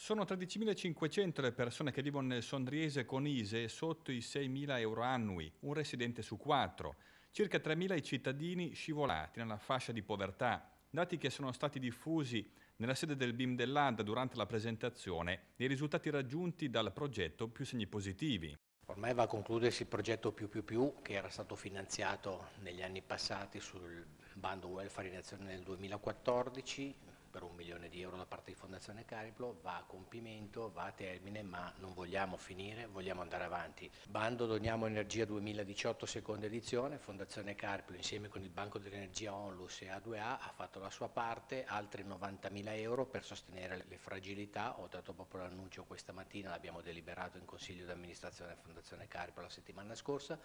Sono 13.500 le persone che vivono nel Sondriese con ISE sotto i 6.000 euro annui, un residente su quattro. Circa 3.000 i cittadini scivolati nella fascia di povertà, dati che sono stati diffusi nella sede del BIM dell'ADA durante la presentazione dei risultati raggiunti dal progetto Più Segni Positivi. Ormai va a concludersi il progetto Più Più Più che era stato finanziato negli anni passati sul bando welfare in azione nel 2014, per un milione di euro da parte di Fondazione Cariplo, va a compimento, va a termine, ma non vogliamo finire, vogliamo andare avanti. Bando Doniamo Energia 2018 seconda edizione, Fondazione Cariplo insieme con il Banco dell'Energia Onlus e A2A ha fatto la sua parte, altri 90.000 euro per sostenere le fragilità, ho dato proprio l'annuncio questa mattina, l'abbiamo deliberato in Consiglio di amministrazione Fondazione Cariplo la settimana scorsa,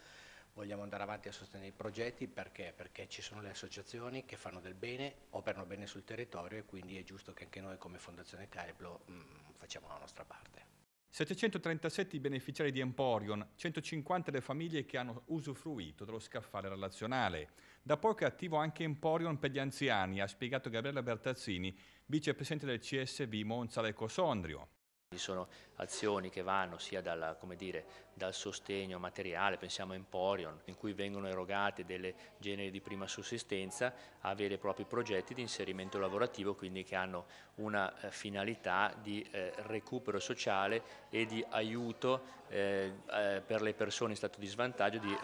vogliamo andare avanti a sostenere i progetti perché? perché? ci sono le associazioni che fanno del bene, operano bene sul territorio e quindi è giusto che anche noi come Fondazione Cariplo mh, mm, facciamo la nostra parte. 737 i beneficiari di Emporion, 150 le famiglie che hanno usufruito dello scaffale relazionale. Da poco è attivo anche Emporion per gli anziani, ha spiegato Gabriella Bertazzini, vicepresidente del CSV Monza Lecco Sondrio. Ci sono azioni che vanno sia dalla, dire, dal sostegno materiale, pensiamo a Emporion, in cui vengono erogate delle generi di prima sussistenza a veri e propri progetti di inserimento lavorativo, quindi che hanno una eh, finalità di eh, recupero sociale e di aiuto eh, eh per le persone in stato di svantaggio di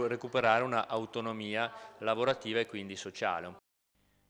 recuperare un'autonomia lavorativa e quindi sociale.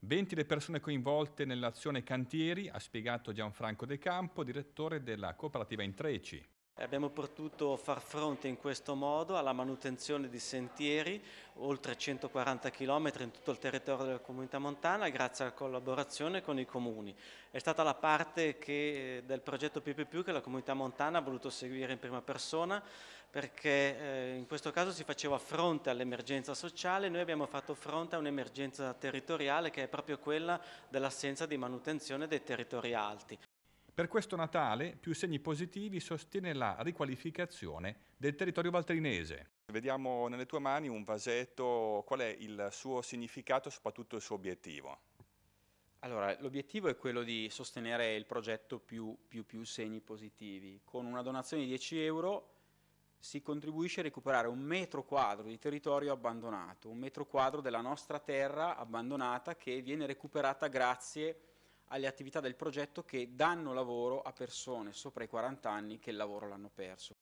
20 le persone coinvolte nell'azione Cantieri, ha spiegato Gianfranco De Campo, direttore della cooperativa Intreci. Abbiamo potuto far fronte in questo modo alla manutenzione di sentieri, oltre 140 km in tutto il territorio della comunità montana, grazie alla collaborazione con i comuni. È stata la parte che, del progetto PPP che la comunità montana ha voluto seguire in prima persona, perché eh, in questo caso si faceva fronte all'emergenza sociale, noi abbiamo fatto fronte a un'emergenza territoriale che è proprio quella dell'assenza di manutenzione dei territori alti. Per questo Natale, più segni positivi sostiene la riqualificazione del territorio valtrinese. Vediamo nelle tue mani un vasetto, qual è il suo significato e soprattutto il suo obiettivo? Allora, l'obiettivo è quello di sostenere il progetto più, più, più segni positivi. Con una donazione di 10 euro si contribuisce a recuperare un metro quadro di territorio abbandonato, un metro quadro della nostra terra abbandonata che viene recuperata grazie a alle attività del progetto che danno lavoro a persone sopra i 40 anni che il lavoro l'hanno perso.